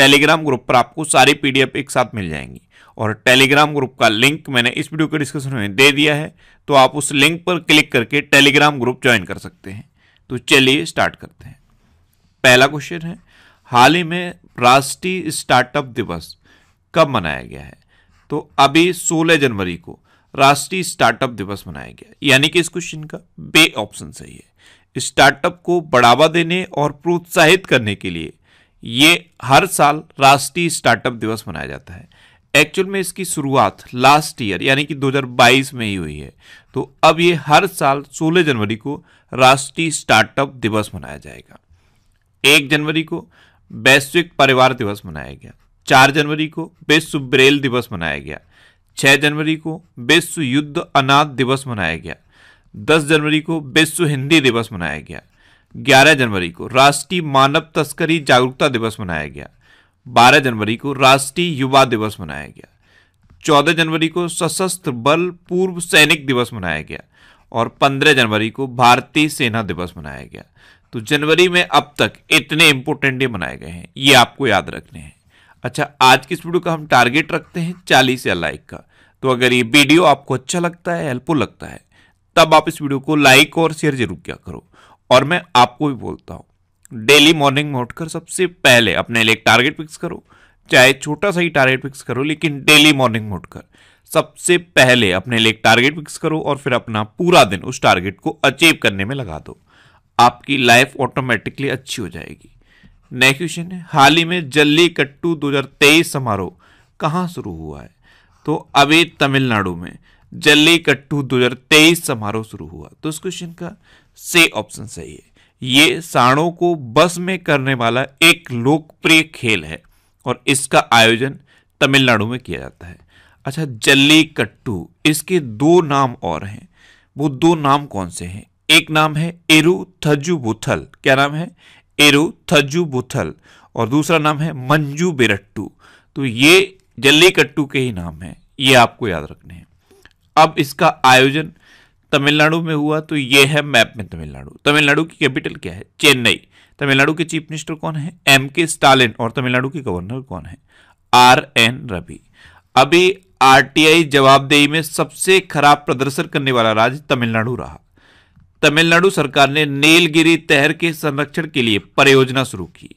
Telegram group पर आपको सारी पीडीएफ एक साथ मिल जाएंगी और टेलीग्राम ग्रुप का लिंक मैंने इस वीडियो के डिस्क्रिप्शन में दे दिया है तो आप उस लिंक पर क्लिक करके टेलीग्राम ग्रुप ज्वाइन कर सकते हैं तो चलिए स्टार्ट करते हैं पहला क्वेश्चन है हाल ही में राष्ट्रीय स्टार्टअप दिवस कब मनाया गया है तो अभी 16 जनवरी को राष्ट्रीय स्टार्टअप दिवस मनाया गया यानी कि इस क्वेश्चन का बे ऑप्शन सही है स्टार्टअप को बढ़ावा देने और प्रोत्साहित करने के लिए ये हर साल राष्ट्रीय स्टार्टअप दिवस मनाया जाता है एक्चुअल में इसकी शुरुआत लास्ट ईयर यानी कि 2022 में ही हुई है तो अब ये हर साल 16 जनवरी को राष्ट्रीय स्टार्टअप दिवस मनाया जाएगा एक जनवरी को वैश्विक परिवार दिवस मनाया गया चार जनवरी को विश्व ब्रेल दिवस मनाया गया छः जनवरी को विश्व युद्ध अनाथ दिवस मनाया गया दस जनवरी को विश्व हिंदी दिवस मनाया गया 11 जनवरी को राष्ट्रीय मानव तस्करी जागरूकता दिवस मनाया गया 12 जनवरी को राष्ट्रीय युवा दिवस मनाया गया 14 जनवरी को सशस्त्र बल पूर्व सैनिक दिवस मनाया गया और 15 जनवरी को भारतीय सेना दिवस मनाया गया तो जनवरी में अब तक इतने इंपॉर्टेंट डे मनाए गए हैं ये आपको याद रखने हैं अच्छा आज की इस वीडियो का हम टारगेट रखते हैं चालीस या लाइक का तो अगर ये वीडियो आपको अच्छा लगता है हेल्पफुल लगता है तब आप इस वीडियो को लाइक और शेयर जरूर किया करो और मैं आपको भी बोलता हूँ डेली मॉर्निंग में उठकर सबसे पहले अपने लिए एक टारगेट फिक्स करो चाहे छोटा सा ही टारगेट फिक्स करो लेकिन डेली मॉर्निंग में उठकर सबसे पहले अपने लिए एक टारगेट फिक्स करो और फिर अपना पूरा दिन उस टारगेट को अचीव करने में लगा दो आपकी लाइफ ऑटोमेटिकली अच्छी हो जाएगी नेक्स्ट क्वेश्चन है हाल ही में जल्ली कट्टू 2023 समारोह कहाँ शुरू हुआ है तो अभी तमिलनाडु में जल्ली कट्टू 2023 समारोह शुरू हुआ तो उस क्वेश्चन का से ऑप्शन सही है ये साणों को बस में करने वाला एक लोकप्रिय खेल है और इसका आयोजन तमिलनाडु में किया जाता है अच्छा जल्ली कट्टू इसके दो नाम और हैं वो दो नाम कौन से हैं एक नाम है एरु थजू बुथल क्या नाम है एरु थजू बुथल और दूसरा नाम है मंजू बिरट्टू तो ये जल्ली कट्टू के ही नाम है ये आपको याद रखने हैं अब इसका आयोजन तमिलनाडु में हुआ तो ये है मैप में तमिलनाडु तमिलनाडु की कैपिटल क्या है चेन्नई तमिलनाडु के चीफ मिनिस्टर कौन है एम के स्टालिन और तमिलनाडु के गवर्नर कौन है आर एन रवि अभी आरटीआई जवाबदेही में सबसे खराब प्रदर्शन करने वाला राज्य तमिलनाडु रहा तमिलनाडु सरकार ने नीलगिरी तहर के संरक्षण के लिए परियोजना शुरू की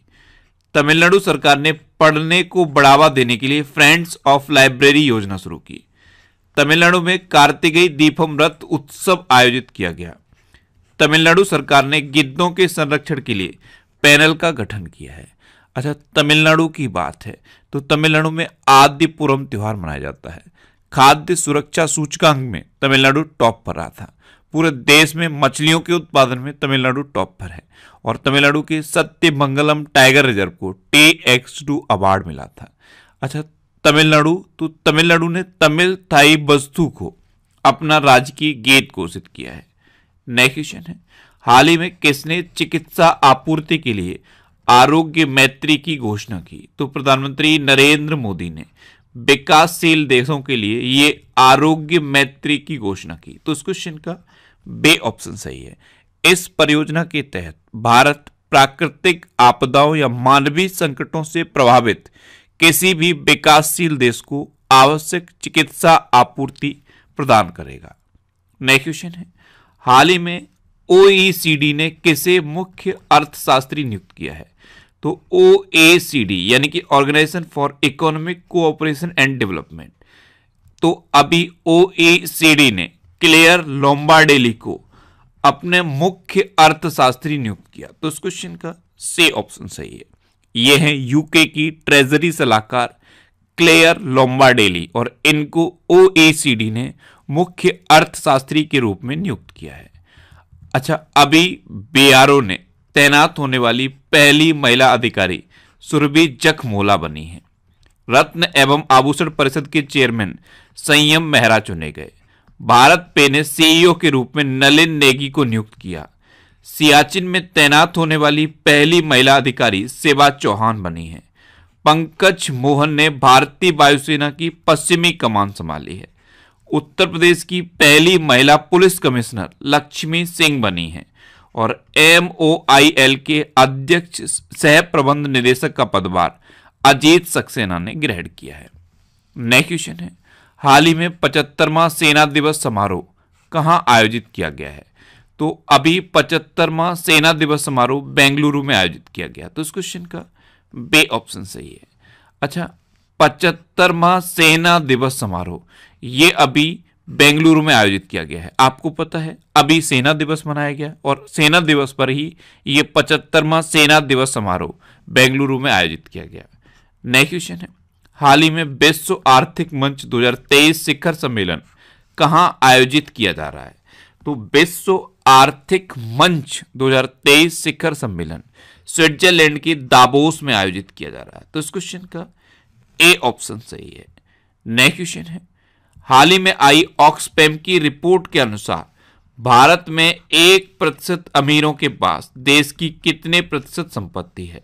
तमिलनाडु सरकार ने पढ़ने को बढ़ावा देने के लिए फ्रेंड्स ऑफ लाइब्रेरी योजना शुरू की तमिलनाडु में कार्तिकेय दीपम रथ उत्सव आयोजित किया गया तमिलनाडु सरकार ने गिद्धों के संरक्षण के लिए पैनल का गठन किया है अच्छा तमिलनाडु की बात है तो तमिलनाडु में आदिपुरम त्यौहार मनाया जाता है खाद्य सुरक्षा सूचकांक में तमिलनाडु टॉप पर रहा था पूरे देश में मछलियों के उत्पादन में तमिलनाडु टॉप पर है और तमिलनाडु के सत्यमंगलम टाइगर रिजर्व को टी एक्स टू अवार्ड मिला था अच्छा तमिलनाडु तो तमिलनाडु ने तमिल थाई बस्तु को अपना राज्य की गेट घोषित किया है नेक्स्ट क्वेश्चन है हाल ही में किसने चिकित्सा आपूर्ति के लिए आरोग्य मैत्री की घोषणा की तो प्रधानमंत्री नरेंद्र मोदी ने विकासशील देशों के लिए ये आरोग्य मैत्री की घोषणा की तो इस क्वेश्चन का बे ऑप्शन सही है इस परियोजना के तहत भारत प्राकृतिक आपदाओं या मानवीय संकटों से प्रभावित किसी भी विकासशील देश को आवश्यक चिकित्सा आपूर्ति प्रदान करेगा नेक्स्ट क्वेश्चन है हाल ही में ओईसीडी e ने किसे मुख्य अर्थशास्त्री नियुक्त किया है तो ओ e यानी कि organisation for economic cooperation and development तो अभी ओ e ने क्लेयर लोम्बाडेली को अपने मुख्य अर्थशास्त्री नियुक्त किया तो इस क्वेश्चन का से ऑप्शन सही है ये हैं यूके की ट्रेजरी सलाहकार क्लेयर लोम्बाडेली और इनको ओएसीडी ने मुख्य अर्थशास्त्री के रूप में नियुक्त किया है अच्छा अभी बीआरओ ने तैनात होने वाली पहली महिला अधिकारी सुरभि जखमोला बनी है रत्न एवं आभूषण परिषद के चेयरमैन संयम मेहरा चुने गए भारत पे ने सीईओ e के रूप में नलिन नेगी को नियुक्त किया सियाचिन में तैनात होने वाली पहली महिला अधिकारी सेवा चौहान बनी है पंकज मोहन ने भारतीय वायुसेना की पश्चिमी कमान संभाली है उत्तर प्रदेश की पहली महिला पुलिस कमिश्नर लक्ष्मी सिंह बनी है और एम के अध्यक्ष सह प्रबंध निदेशक का पदभार अजीत सक्सेना ने ग्रहण किया है नेक्स्ट क्वेश्चन है हाल ही में पचहत्तरवा सेना दिवस समारोह कहां आयोजित किया गया है तो अभी पचहत्तरवा सेना दिवस समारोह बेंगलुरु में आयोजित किया गया तो इस क्वेश्चन का बे ऑप्शन सही है अच्छा पचहत्तरवा सेना दिवस समारोह ये अभी बेंगलुरु में आयोजित किया गया है आपको पता है अभी सेना दिवस मनाया गया और सेना दिवस पर ही ये पचहत्तरवा सेना दिवस समारोह बेंगलुरु में आयोजित किया गया नेक्स्ट क्वेश्चन है हाल ही में विश्व आर्थिक मंच 2023 शिखर सम्मेलन कहां आयोजित किया जा रहा है तो विश्व आर्थिक मंच 2023 शिखर सम्मेलन स्विट्जरलैंड के दाबोस में आयोजित किया जा रहा है तो इस क्वेश्चन का ए ऑप्शन सही है नेक्स्ट क्वेश्चन है हाल ही में आई ऑक्सपेम की रिपोर्ट के अनुसार भारत में एक प्रतिशत अमीरों के पास देश की कितने प्रतिशत संपत्ति है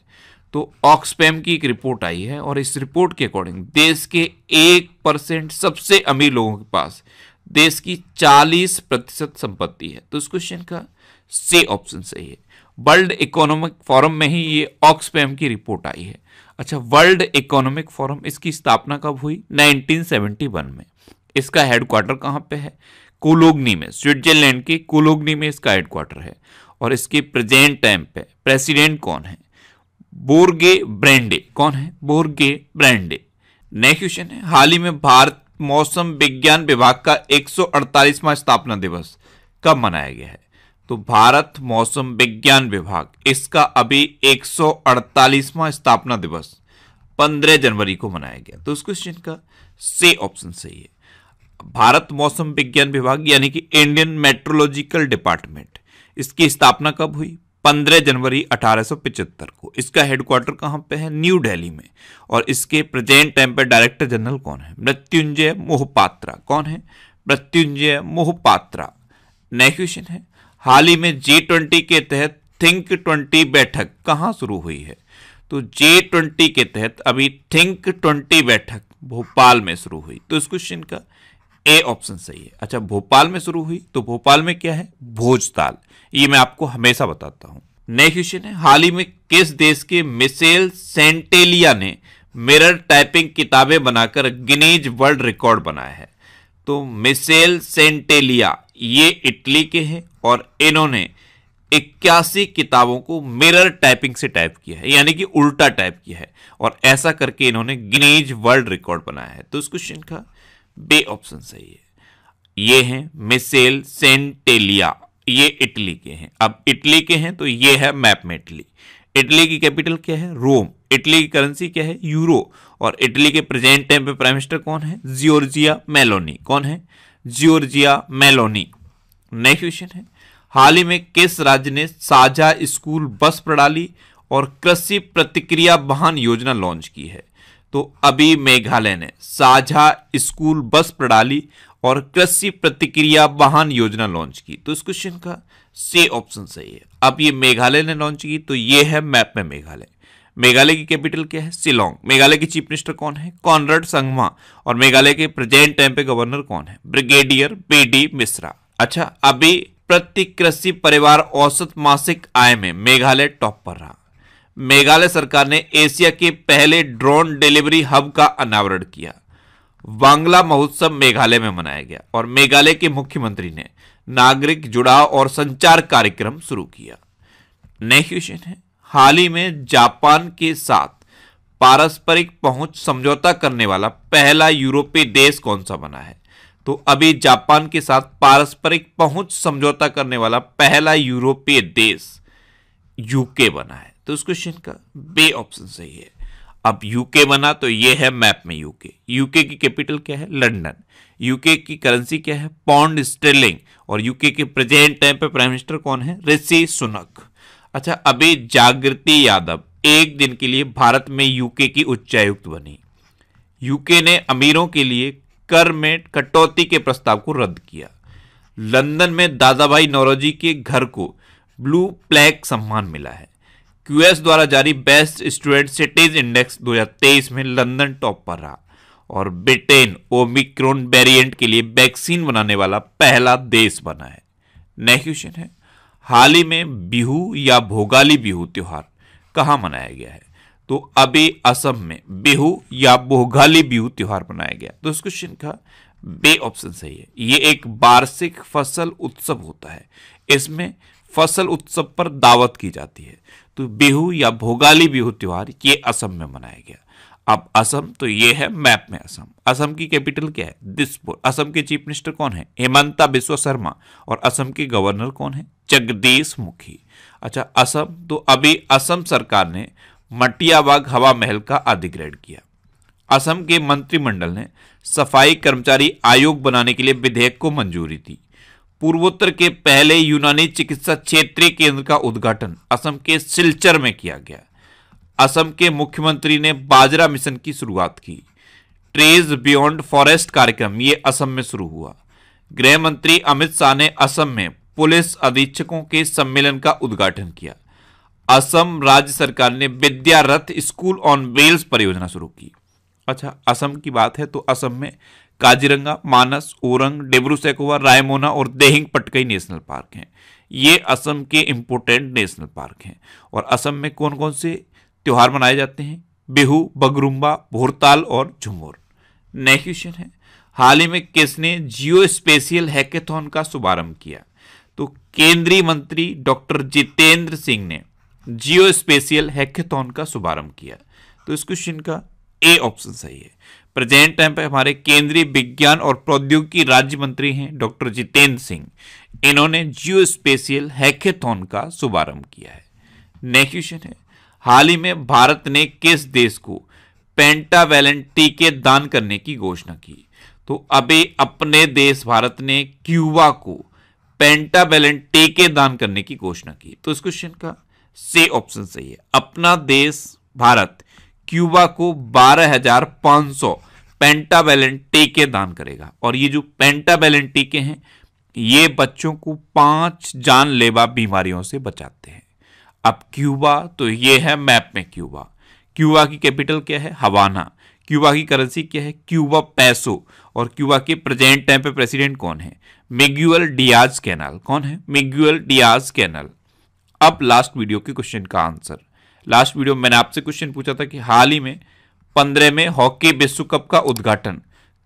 तो ऑक्सपेम की एक रिपोर्ट आई है और इस रिपोर्ट के अकॉर्डिंग देश के एक परसेंट सबसे अमीर लोगों के पास देश की 40 प्रतिशत संपत्ति है तो इस क्वेश्चन का से ऑप्शन सही है वर्ल्ड इकोनॉमिक फोरम में ही ये ऑक्सफैम की रिपोर्ट आई है अच्छा वर्ल्ड इकोनॉमिक फोरम इसकी स्थापना कब हुई 1971 में इसका हेडक्वार्टर कहाँ पे है कोलोगनी में स्विट्जरलैंड के कोलोगनी में इसका हेडक्वार्टर है और इसके प्रेजेंट टाइम पे प्रेसिडेंट कौन है बोर्गे ब्रैंडे कौन है बोर्गे ब्रैंडे नेक्स्ट क्वेश्चन है हाल ही में भारत मौसम विज्ञान विभाग का 148वां स्थापना दिवस कब मनाया गया है तो भारत मौसम विज्ञान विभाग इसका अभी 148वां स्थापना दिवस 15 जनवरी को मनाया गया तो उस क्वेश्चन का से ऑप्शन सही है भारत मौसम विज्ञान विभाग यानी कि इंडियन मेट्रोलॉजिकल डिपार्टमेंट इसकी स्थापना कब हुई 15 जनवरी अठारह को इसका हेडक्वार्टर कहाँ पे है न्यू दिल्ली में और इसके प्रेजेंट टाइम पर डायरेक्टर जनरल कौन है मृत्युंजय मोहपात्रा कौन है मृत्युंजय मोहपात्रा नया क्वेश्चन है हाल ही में जी ट्वेंटी के तहत थिंक ट्वेंटी बैठक कहाँ शुरू हुई है तो जे ट्वेंटी के तहत अभी थिंक ट्वेंटी बैठक भोपाल में शुरू हुई तो इस क्वेश्चन का ए ऑप्शन सही है अच्छा भोपाल में शुरू हुई तो भोपाल में क्या है भोजताल ये मैं आपको हमेशा बताता हूं नेक्स्ट क्वेश्चन है हाल ही में किस देश के मिसेल सेंटेलिया ने मिरर टाइपिंग किताबें बनाकर गिनीज वर्ल्ड रिकॉर्ड बनाया है तो मिसेल सेंटेलिया ये इटली के हैं और इन्होंने इक्यासी किताबों को मिरर टाइपिंग से टाइप किया है यानी कि उल्टा टाइप किया है और ऐसा करके इन्होंने गिनीज वर्ल्ड रिकॉर्ड बनाया है तो इस क्वेश्चन का बे ऑप्शन सही है ये हैं मिसेल सेंटेलिया ये इटली के हैं अब इटली के हैं तो ये है मैप में इटली इटली की कैपिटल क्या है रोम इटली की करेंसी क्या है यूरो और इटली के प्रेजेंट टाइम पे प्राइम मिनिस्टर कौन है जियोर्जिया मेलोनी कौन है जियोर्जिया मेलोनी नेक्स्ट क्वेश्चन है हाल ही में किस राज्य ने साझा स्कूल बस प्रणाली और कृषि प्रतिक्रिया वाहन योजना लॉन्च की है तो अभी मेघालय ने साझा स्कूल बस प्रणाली और कृषि प्रतिक्रिया वाहन योजना लॉन्च की तो इस क्वेश्चन का से ऑप्शन सही है अब ये मेघालय ने लॉन्च की तो ये है मैप में मेघालय मेघालय की कैपिटल क्या है शिलोंग मेघालय के चीफ मिनिस्टर कौन है कॉनरड संगमा और मेघालय के प्रेजेंट टाइम पे गवर्नर कौन है ब्रिगेडियर बी मिश्रा अच्छा अभी प्रति कृषि परिवार औसत मासिक आय में मेघालय टॉप पर रहा मेघालय सरकार ने एशिया के पहले ड्रोन डिलीवरी हब का अनावरण किया बांग्ला महोत्सव मेघालय में मनाया गया और मेघालय के मुख्यमंत्री ने नागरिक जुड़ाव और संचार कार्यक्रम शुरू किया नेक्स्ट क्वेश्चन है हाल ही में जापान के साथ पारस्परिक पहुंच समझौता करने वाला पहला यूरोपीय देश कौन सा बना है तो अभी जापान के साथ पारस्परिक पहुंच समझौता करने वाला पहला यूरोपीय देश यूके बना है तो उस क्वेश्चन का बे ऑप्शन सही है अब यूके बना तो ये है मैप में यूके यूके की कैपिटल क्या है लंदन यूके की करेंसी क्या है पौंड स्टेलिंग और यूके के प्रेजेंट टाइम पे प्राइम मिनिस्टर कौन है ऋषि सुनक अच्छा अभी जागृति यादव एक दिन के लिए भारत में यूके की उच्चायुक्त बनी यूके ने अमीरों के लिए कर में कटौती के प्रस्ताव को रद्द किया लंदन में दादा भाई नौरोजी के घर को ब्लू प्लैक सम्मान मिला है क्यूएस द्वारा जारी बेस्ट स्टूडेंट सिटीज इंडेक्स 2023 में लंदन टॉप पर रहा और ब्रिटेन ओमिक्रोन वेरिएंट के लिए वैक्सीन बनाने वाला पहला देश बना है नेक्स्ट क्वेश्चन है हाल ही में बिहू या भोगाली बिहू त्योहार कहाँ मनाया गया है तो अभी असम में बिहू या भोगाली बिहू त्यौहार मनाया गया तो इस क्वेश्चन का बे ऑप्शन सही है ये एक वार्षिक फसल उत्सव होता है इसमें फसल उत्सव पर दावत की जाती है तो बिहू या भोगाली बिहू त्यौहार ये असम में मनाया गया अब असम तो ये है मैप में असम असम की कैपिटल क्या है दिसपुर असम के चीफ मिनिस्टर कौन है हेमंता बिश्व शर्मा और असम के गवर्नर कौन है जगदीश मुखी अच्छा असम तो अभी असम सरकार ने मटियाबाग हवा महल का अधिग्रहण किया असम के मंत्रिमंडल ने सफाई कर्मचारी आयोग बनाने के लिए विधेयक को मंजूरी दी पूर्वोत्तर के पहले यूनानी चिकित्सा क्षेत्रीय केंद्र का उद्घाटन असम के सिलचर में किया गया असम के मुख्यमंत्री ने बाजरा मिशन की शुरुआत की ट्रेज बियॉन्ड फॉरेस्ट कार्यक्रम ये असम में शुरू हुआ गृह मंत्री अमित शाह ने असम में पुलिस अधीक्षकों के सम्मेलन का उद्घाटन किया असम राज्य सरकार ने विद्यारथ स्कूल ऑन व्हील्स परियोजना शुरू की अच्छा असम की बात है तो असम में काजीरंगा मानस ओरंग डेब्रू सैकोवा रायमोना और देहिंग पटकई नेशनल पार्क हैं ये असम के इम्पोर्टेंट नेशनल पार्क हैं और असम में कौन कौन से त्यौहार मनाए जाते हैं बिहू बगरुम्बा भोरताल और झुमोर नेक्स्ट क्वेश्चन है हाल ही में किसने जियो स्पेशियल हैकेथॉन का शुभारंभ किया तो केंद्रीय मंत्री डॉक्टर जितेंद्र सिंह ने जियो स्पेशियल हैकेथॉन का शुभारंभ किया तो इस क्वेश्चन का ए ऑप्शन सही है प्रेजेंट टाइम पे हमारे केंद्रीय विज्ञान और प्रौद्योगिकी राज्य मंत्री हैं डॉक्टर जितेंद्र सिंह इन्होंने जियो स्पेशियल हैकेथॉन का शुभारंभ किया है नेक्स्ट क्वेश्चन है हाल ही में भारत ने किस देश को पेंटावैलेंट टीके दान करने की घोषणा की तो अभी अपने देश भारत ने क्यूबा को पेंटावैलेंट टीके दान करने की घोषणा की तो इस क्वेश्चन का से ऑप्शन सही है अपना देश भारत क्यूबा को बारह हजार पांच सौ पेंटाबैलन टीके दान करेगा और ये जो पेंटाबैलन टीके हैं ये बच्चों को पांच जानलेवा बीमारियों से बचाते हैं अब क्यूबा तो ये है मैप में क्यूबा क्यूबा की कैपिटल क्या है हवाना क्यूबा की करेंसी क्या है क्यूबा पैसो और क्यूबा के प्रेजेंट टाइम पे प्रेसिडेंट कौन है मिग्यूअल डियाज कैनल कौन है मिग्यूअल डियाज कैनल अब लास्ट वीडियो के क्वेश्चन का आंसर लास्ट वीडियो में मैंने आपसे क्वेश्चन पूछा था कि हाल ही में पंद्रह में हॉकी विश्व कप का उद्घाटन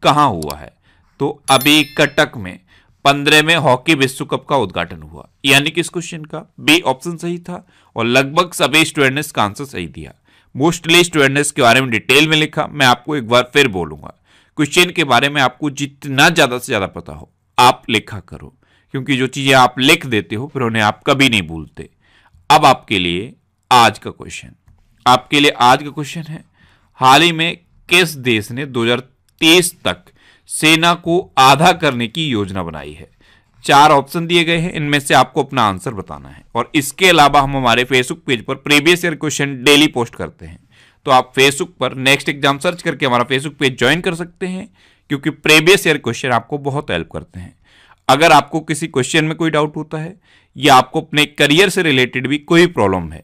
कहाँ हुआ है तो अभी कटक में पंद्रह में हॉकी विश्व कप का उद्घाटन हुआ यानी कि इस क्वेश्चन का बी ऑप्शन सही था और लगभग सभी स्टूडेंट ने इसका आंसर सही दिया मोस्टली ने के बारे में डिटेल में लिखा मैं आपको एक बार फिर बोलूंगा क्वेश्चन के बारे में आपको जितना ज़्यादा से ज़्यादा पता हो आप लिखा करो क्योंकि जो चीज़ें आप लिख देते हो फिर उन्हें आप कभी नहीं भूलते अब आपके लिए आज का क्वेश्चन आपके लिए आज का क्वेश्चन है हाल ही में किस देश ने 2023 तक सेना को आधा करने की योजना बनाई है चार ऑप्शन दिए गए हैं इनमें से आपको अपना आंसर बताना है और इसके अलावा हम हमारे फेसबुक पेज पर previous year question daily post करते हैं तो आप फेसबुक पर नेक्स्ट एग्जाम सर्च करके हमारा फेसबुक पेज ज्वाइन कर सकते हैं क्योंकि प्रीवियस ईयर क्वेश्चन आपको बहुत हेल्प करते हैं अगर आपको किसी क्वेश्चन में कोई डाउट होता है या आपको अपने करियर से रिलेटेड भी कोई प्रॉब्लम है